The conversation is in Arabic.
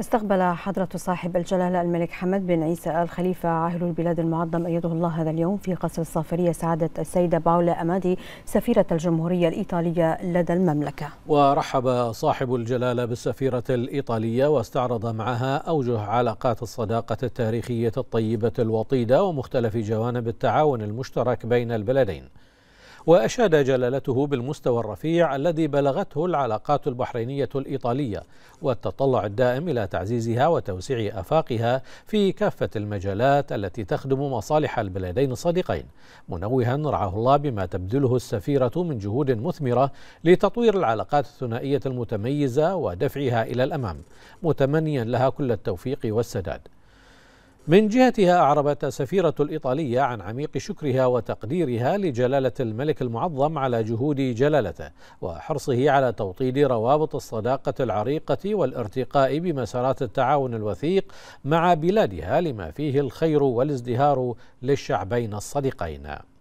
استقبل حضرة صاحب الجلالة الملك حمد بن عيسى آل خليفة عاهل البلاد المعظم أيده الله هذا اليوم في قصر الصافرية سعادة السيدة باولا أمادي سفيرة الجمهورية الإيطالية لدى المملكة ورحب صاحب الجلالة بالسفيرة الإيطالية واستعرض معها أوجه علاقات الصداقة التاريخية الطيبة الوطيدة ومختلف جوانب التعاون المشترك بين البلدين وأشاد جلالته بالمستوى الرفيع الذي بلغته العلاقات البحرينية الإيطالية والتطلع الدائم إلى تعزيزها وتوسيع آفاقها في كافة المجالات التي تخدم مصالح البلدين الصديقين منوها رعاه الله بما تبذله السفيرة من جهود مثمرة لتطوير العلاقات الثنائية المتميزة ودفعها إلى الأمام متمنيا لها كل التوفيق والسداد من جهتها أعربت السفيرة الإيطالية عن عميق شكرها وتقديرها لجلالة الملك المعظم على جهود جلالته وحرصه على توطيد روابط الصداقة العريقة والارتقاء بمسارات التعاون الوثيق مع بلادها لما فيه الخير والازدهار للشعبين الصديقين